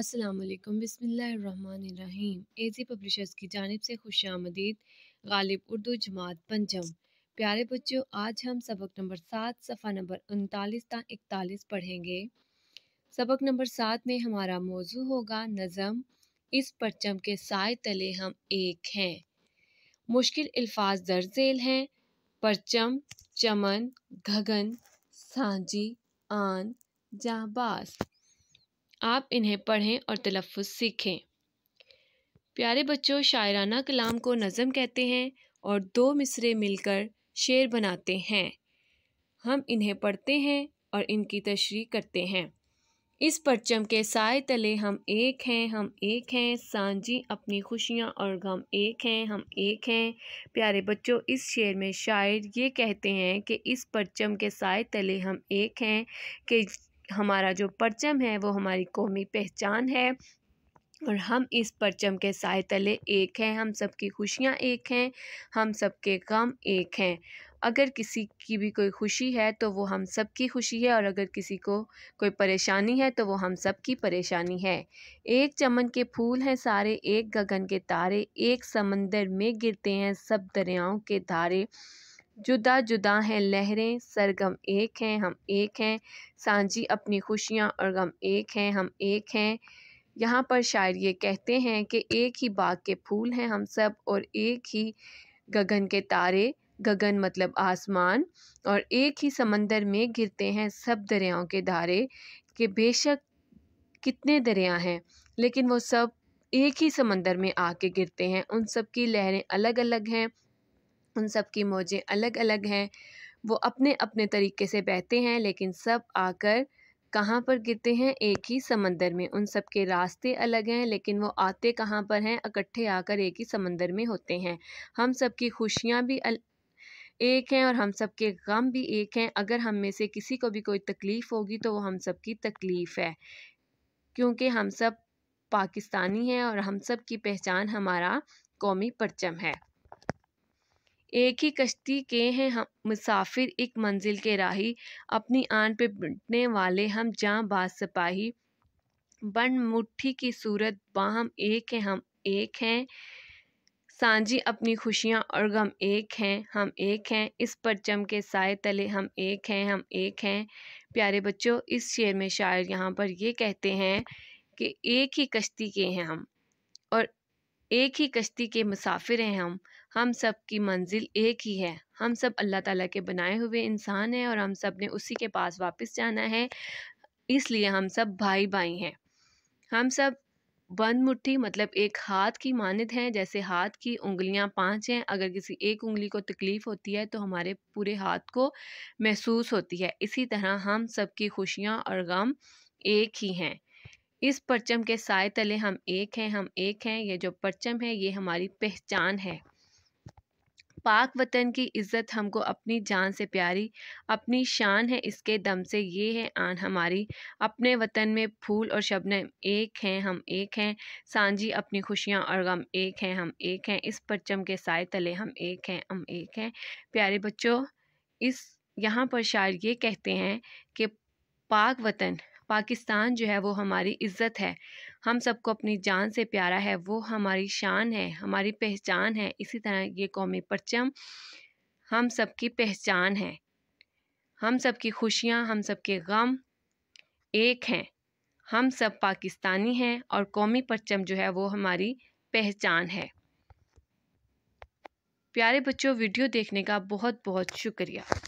अस्सलाम ए एजी पब्लिशर्स की जानब से खुश आमदीद गालिब उर्दू जमात पंचम प्यारे बच्चों आज हम सबक नंबर सात सफ़ा नंबर उनतालीस तक इकतालीस पढ़ेंगे सबक नंबर सात में हमारा मौजू होगा नज़म इस परचम के साय तले हम एक हैं मुश्किल अल्फाज दर झेल हैं परचम चमन घगन सांझी आन जहाँबाज आप इन्हें पढ़ें और तलफ़ सीखें प्यारे बच्चों शायराना कलाम को नज़म कहते हैं और दो मिसरे मिलकर शेर बनाते हैं हम इन्हें पढ़ते हैं और इनकी तशरी करते हैं इस परचम के साय तले हम एक हैं हम एक हैं सांझी अपनी खुशियाँ और गम एक हैं हम एक हैं प्यारे बच्चों इस शेर में शायर ये कहते हैं कि इस परचम के साय तले हम एक हैं कि हमारा जो परचम है वो हमारी कौमी पहचान है और हम इस परचम के साय तले एक हैं हम सब की खुशियाँ एक हैं हम सब के गम एक हैं अगर किसी की भी कोई खुशी है तो वो हम सब की खुशी है और अगर किसी को कोई परेशानी है तो वो हम सब की परेशानी है एक चमन के फूल हैं सारे एक गगन के तारे एक समंदर में गिरते हैं सब दरियाओं के धारे जुदा जुदा हैं लहरें सरगम एक हैं हम एक हैं सांझी अपनी खुशियाँ और गम एक हैं हम एक हैं यहाँ पर शायर ये कहते हैं कि एक ही बाग के फूल हैं हम सब और एक ही गगन के तारे गगन मतलब आसमान और एक ही समंदर में गिरते हैं सब दरियाओं के धारे के बेशक कितने दरिया हैं लेकिन वो सब एक ही समंदर में आके गिरते हैं उन सब की लहरें अलग अलग हैं उन सब की मौजें अलग अलग हैं वो अपने अपने तरीके से बहते हैं लेकिन सब आकर कहाँ पर गिरते हैं एक ही समंदर में उन सब के रास्ते अलग हैं लेकिन वो आते कहाँ पर हैं इकट्ठे आकर एक ही समंदर में होते हैं हम सब की खुशियाँ भी अल... एक हैं और हम सब के गम भी एक हैं अगर हम में से किसी को भी कोई तकलीफ़ होगी तो वो हम सब की तकलीफ़ है क्योंकि हम सब पाकिस्तानी हैं और हम सब की पहचान हमारा कौमी परचम है एक ही कश्ती के हैं हम मुसाफिर एक मंजिल के राही अपनी आन पे बिटने वाले हम जहाँ बाद सिपाही बन मुट्ठी की सूरत बाहम एक हैं हम एक हैं सांझी अपनी खुशियाँ और गम एक हैं हम एक हैं इस परचम के साय तले हम एक हैं हम एक हैं प्यारे बच्चों इस शेर में शायर यहाँ पर ये कहते हैं कि एक ही कश्ती के हैं हम और एक ही कश्ती के मुसाफिर हैं हम हम सब की मंजिल एक ही है हम सब अल्लाह ताला के बनाए हुए इंसान हैं और हम सब ने उसी के पास वापस जाना है इसलिए हम सब भाई भाई हैं हम सब बंद मुट्ठी मतलब एक हाथ की मानद हैं जैसे हाथ की उंगलियां पांच हैं अगर किसी एक उंगली को तकलीफ़ होती है तो हमारे पूरे हाथ को महसूस होती है इसी तरह हम सब की खुशियाँ और गम एक ही हैं इस परचम के साय तले हम एक हैं हम एक हैं ये जो परचम है ये हमारी पहचान है पाक वतन की इज़्ज़त हमको अपनी जान से प्यारी अपनी शान है इसके दम से ये है आन हमारी अपने वतन में फूल और शबनम एक हैं हम एक हैं सांझी अपनी खुशियाँ और गम एक हैं हम एक हैं इस परचम के साय तले हम एक हैं हम एक हैं प्यारे बच्चों इस यहाँ पर शायर ये कहते हैं कि पाक वतन पाकिस्तान जो है वो हमारी इज़्ज़त है हम सबको अपनी जान से प्यारा है वो हमारी शान है हमारी पहचान है इसी तरह ये कौमी परचम हम सब की पहचान है हम सब की खुशियाँ हम सब के गम एक हैं हम सब पाकिस्तानी हैं और कौमी परचम जो है वो हमारी पहचान है प्यारे बच्चों वीडियो देखने का बहुत बहुत शुक्रिया